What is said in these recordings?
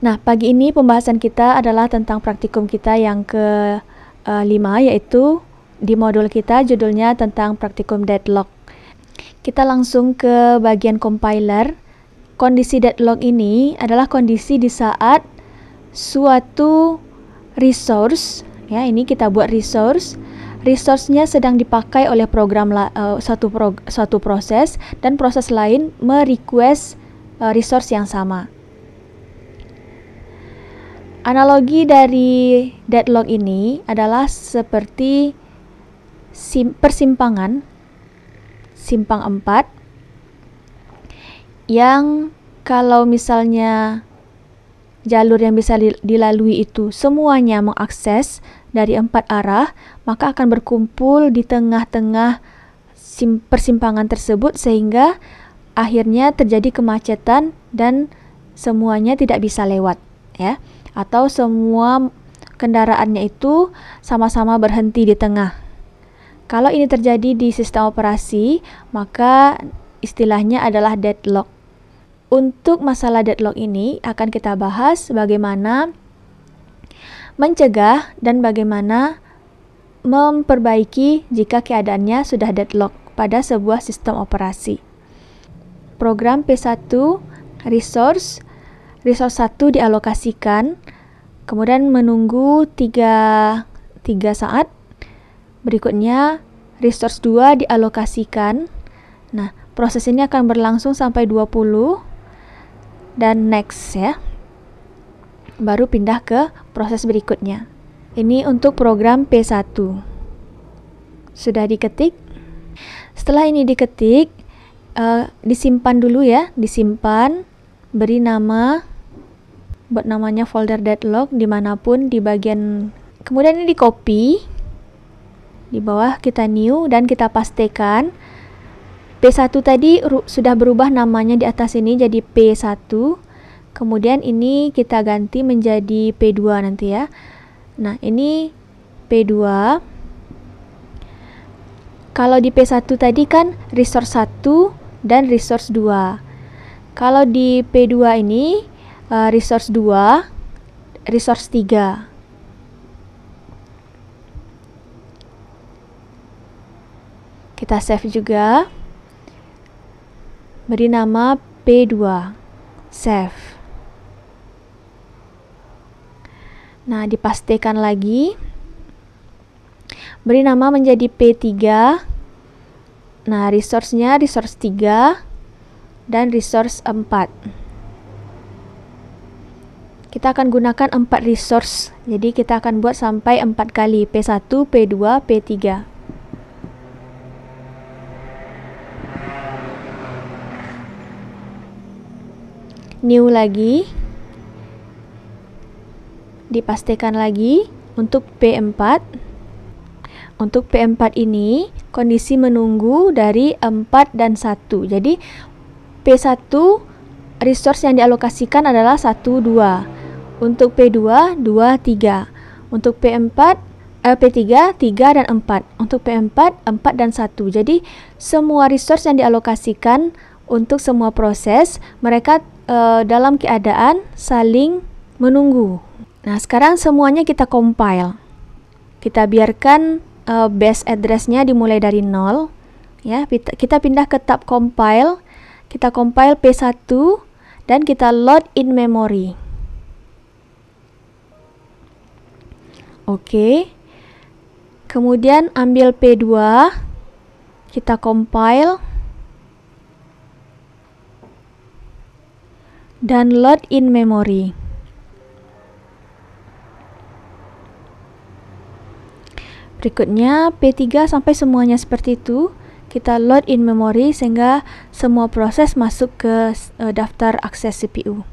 Nah, pagi ini pembahasan kita adalah tentang praktikum kita yang ke-5 yaitu di modul kita judulnya tentang praktikum deadlock. Kita langsung ke bagian compiler. Kondisi deadlock ini adalah kondisi di saat suatu resource ya ini kita buat resource resource-nya sedang dipakai oleh program uh, satu, pro, satu proses dan proses lain merequest uh, resource yang sama. Analogi dari deadlock ini adalah seperti sim persimpangan simpang 4 yang kalau misalnya jalur yang bisa dilalui itu semuanya mengakses dari empat arah, maka akan berkumpul di tengah-tengah persimpangan tersebut sehingga akhirnya terjadi kemacetan dan semuanya tidak bisa lewat, ya atau semua kendaraannya itu sama-sama berhenti di tengah. Kalau ini terjadi di sistem operasi, maka istilahnya adalah deadlock. Untuk masalah deadlock ini akan kita bahas bagaimana mencegah dan bagaimana memperbaiki jika keadaannya sudah deadlock pada sebuah sistem operasi. Program P1 Resource resource 1 dialokasikan, kemudian menunggu 3, 3 saat. Berikutnya, resource 2 dialokasikan. Nah, proses ini akan berlangsung sampai 20 dan next ya. Baru pindah ke proses berikutnya. Ini untuk program P1. Sudah diketik? Setelah ini diketik, uh, disimpan dulu ya, disimpan, beri nama buat namanya folder deadlock dimanapun di bagian kemudian ini di copy di bawah kita new dan kita pastikan P1 tadi sudah berubah namanya di atas ini jadi P1 kemudian ini kita ganti menjadi P2 nanti ya nah ini P2 kalau di P1 tadi kan resource 1 dan resource 2 kalau di P2 ini uh, resource 2, resource 3. Kita save juga. Beri nama P2. Save. Nah, dipastikan lagi. Beri nama menjadi P3. Nah, resource-nya resource 3 dan resource 4 kita akan gunakan 4 resource. Jadi kita akan buat sampai 4 kali P1, P2, P3. New lagi. Dipastikan lagi untuk P4. Untuk P4 ini kondisi menunggu dari 4 dan 1. Jadi P1 resource yang dialokasikan adalah 1 2 untuk P2 2 3. Untuk P4 eh, P3 3 dan 4. Untuk P4 4 dan 1. Jadi semua resource yang dialokasikan untuk semua proses mereka eh, dalam keadaan saling menunggu. Nah, sekarang semuanya kita compile. Kita biarkan eh, base addressnya dimulai dari 0. ya kita pindah ke tab compile kita compile P1 dan kita load in memory Oke. Kemudian ambil P2, kita compile. Dan load in memory. Berikutnya P3 sampai semuanya seperti itu kita load in memory sehingga semua proses masuk ke uh, daftar akses CPU.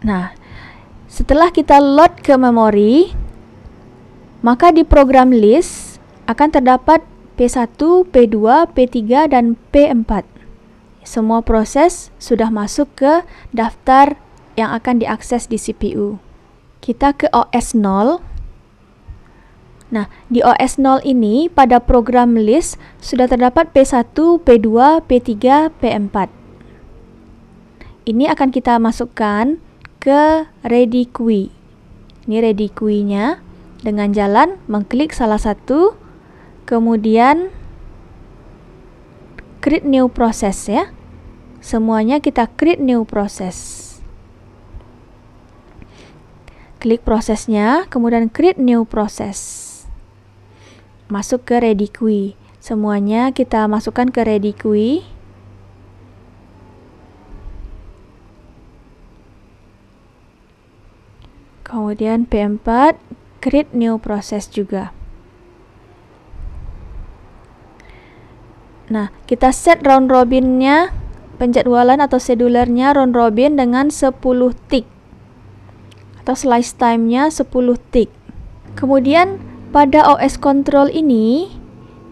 Nah, setelah kita load ke memori, maka di program list akan terdapat P1, P2, P3, dan P4. Semua proses sudah masuk ke daftar yang akan diakses di CPU. Kita ke OS 0. Nah, di OS 0 ini pada program list sudah terdapat P1, P2, P3, P4. Ini akan kita masukkan ke ready Redicui. Ini ready nya dengan jalan mengklik salah satu, kemudian create new process ya. Semuanya kita create new process. Klik prosesnya, kemudian create new process. Masuk ke ready Redicui. Semuanya kita masukkan ke ready Redicui. Kemudian P4, create new process juga. Nah, kita set round robinnya, penjadwalan atau sedulernya round robin dengan 10 tick. Atau slice time-nya 10 tick. Kemudian pada OS control ini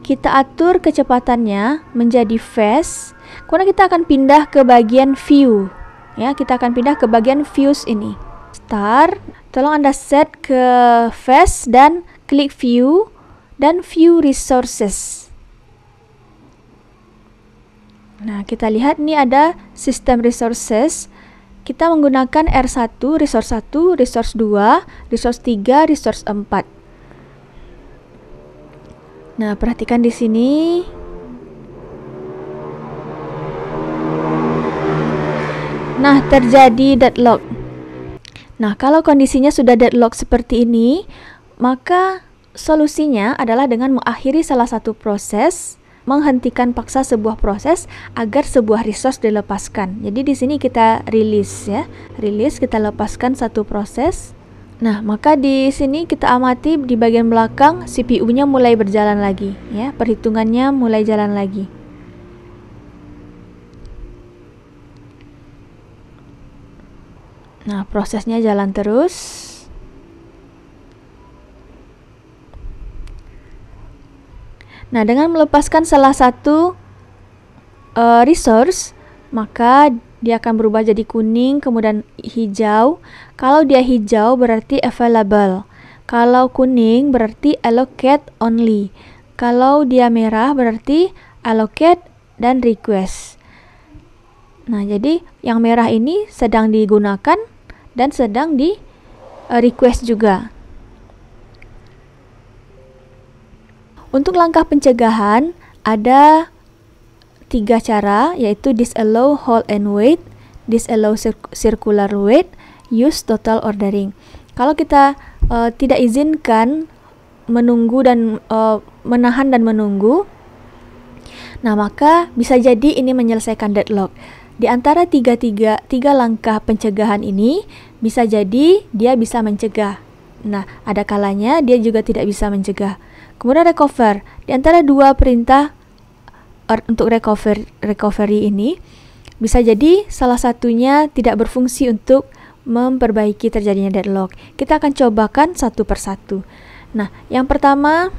kita atur kecepatannya menjadi fast. Kemudian kita akan pindah ke bagian view. Ya, kita akan pindah ke bagian views ini. Start Tolong Anda set ke Face dan klik View dan View Resources. Nah, kita lihat nih ada sistem Resources. Kita menggunakan R1, Resource 1, Resource 2, Resource 3, Resource 4. Nah, perhatikan di sini Nah, terjadi deadlock. Nah, kalau kondisinya sudah deadlock seperti ini, maka solusinya adalah dengan mengakhiri salah satu proses, menghentikan paksa sebuah proses agar sebuah resource dilepaskan. Jadi di sini kita rilis ya, rilis kita lepaskan satu proses. Nah, maka di sini kita amati di bagian belakang CPU-nya mulai berjalan lagi ya, perhitungannya mulai jalan lagi. Nah, prosesnya jalan terus. Nah, dengan melepaskan salah satu uh, resource, maka dia akan berubah jadi kuning, kemudian hijau. Kalau dia hijau, berarti available. Kalau kuning, berarti allocate only. Kalau dia merah, berarti allocate dan request. Nah, jadi yang merah ini sedang digunakan dan sedang di eh, request juga. Untuk langkah pencegahan ada tiga cara yaitu disallow hold and wait, disallow circular wait, use total ordering. Kalau kita uh, tidak izinkan menunggu dan uh, menahan dan menunggu, nah maka bisa jadi ini menyelesaikan deadlock. Di antara tiga, tiga, tiga langkah pencegahan ini, bisa jadi dia bisa mencegah. Nah, ada kalanya dia juga tidak bisa mencegah. Kemudian recover. Di antara dua perintah er, untuk recover, recovery ini, bisa jadi salah satunya tidak berfungsi untuk memperbaiki terjadinya deadlock. Kita akan cobakan satu persatu. Nah, yang pertama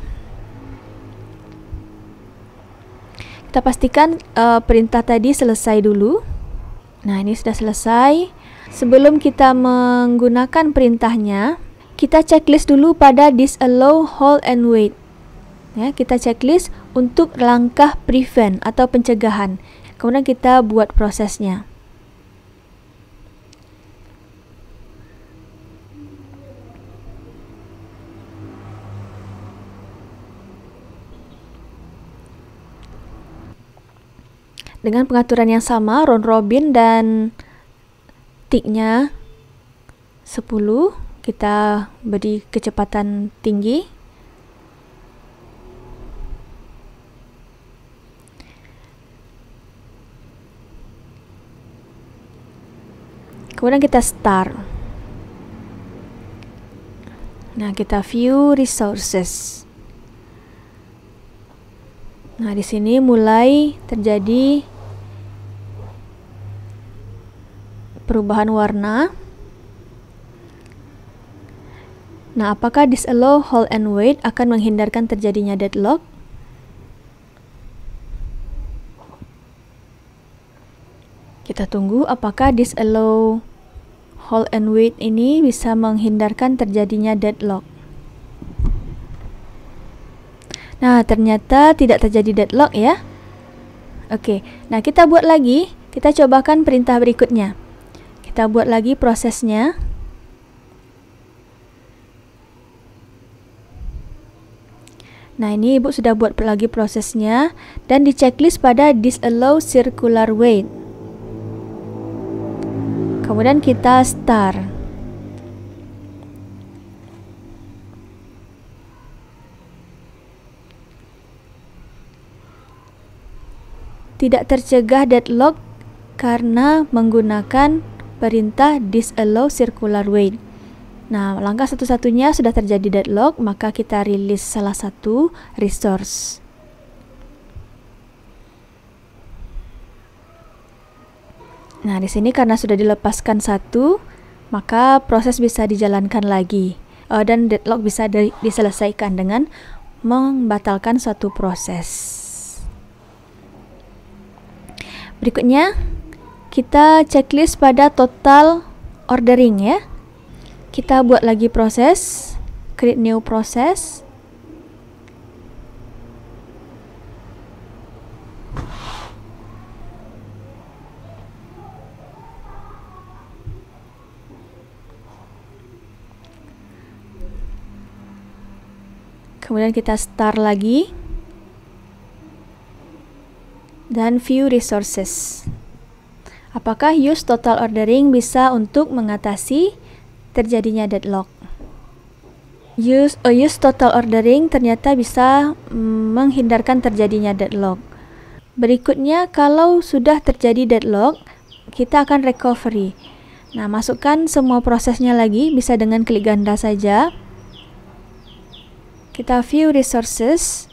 Kita pastikan uh, perintah tadi selesai dulu. Nah, ini sudah selesai. Sebelum kita menggunakan perintahnya, kita checklist dulu pada disallow, hold, and wait. Ya, kita checklist untuk langkah prevent atau pencegahan. Kemudian kita buat prosesnya. Dengan pengaturan yang sama, round robin dan ticknya 10 kita beri kecepatan tinggi kemudian kita start nah kita view resources nah di sini mulai terjadi perubahan warna. Nah, apakah disallow hold and wait akan menghindarkan terjadinya deadlock? Kita tunggu apakah disallow hold and wait ini bisa menghindarkan terjadinya deadlock. Nah, ternyata tidak terjadi deadlock ya. Oke, nah kita buat lagi. Kita cobakan perintah berikutnya. Kita buat lagi prosesnya. Nah, ini Ibu sudah buat lagi prosesnya dan di checklist pada disallow circular weight. Kemudian kita start. Tidak tercegah deadlock karena menggunakan perintah disallow circular wait. Nah, langkah satu-satunya sudah terjadi deadlock, maka kita rilis salah satu resource. Nah, di sini karena sudah dilepaskan satu, maka proses bisa dijalankan lagi. Uh, dan deadlock bisa di diselesaikan dengan membatalkan suatu proses. Berikutnya, kita checklist pada total ordering ya. Kita buat lagi proses, create new process. Kemudian kita start lagi dan view resources. Apakah use total ordering bisa untuk mengatasi terjadinya deadlock? Use, uh, use total ordering ternyata bisa mm, menghindarkan terjadinya deadlock. Berikutnya, kalau sudah terjadi deadlock, kita akan recovery. Nah, masukkan semua prosesnya lagi, bisa dengan klik ganda saja. Kita view resources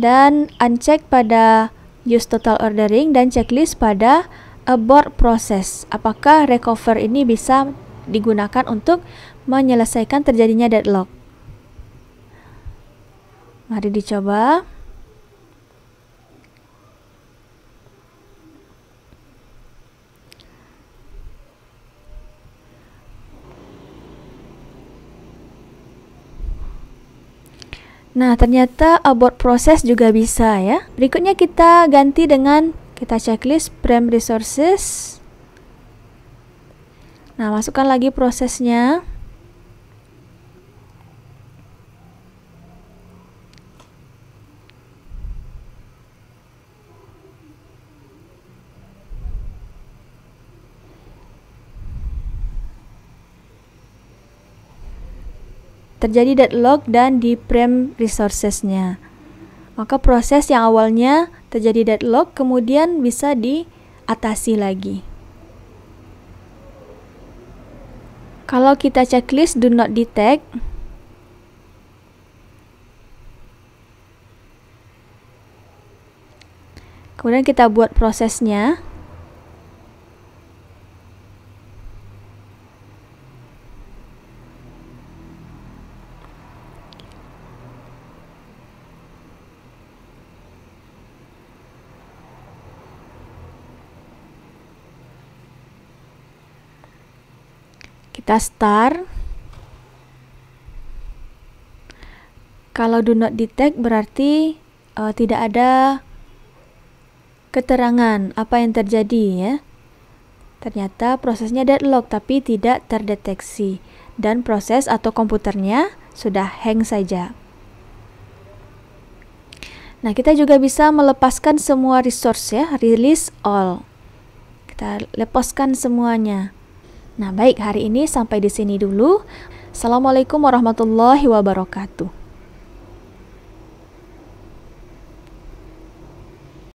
dan uncheck pada use total ordering dan checklist pada abort proses. Apakah recover ini bisa digunakan untuk menyelesaikan terjadinya deadlock? Mari dicoba. Nah, ternyata abort proses juga bisa ya. Berikutnya kita ganti dengan kita checklist brand resources. Nah, masukkan lagi prosesnya. terjadi deadlock dan di frame resourcesnya. Maka proses yang awalnya terjadi deadlock kemudian bisa diatasi lagi. Kalau kita checklist do not detect, kemudian kita buat prosesnya. kita start. kalau do not detect berarti uh, tidak ada keterangan apa yang terjadi ya ternyata prosesnya deadlock tapi tidak terdeteksi dan proses atau komputernya sudah hang saja Nah, kita juga bisa melepaskan semua resource ya, release all. Kita lepaskan semuanya. Nah, baik, hari ini sampai di sini dulu. Assalamualaikum warahmatullahi wabarakatuh.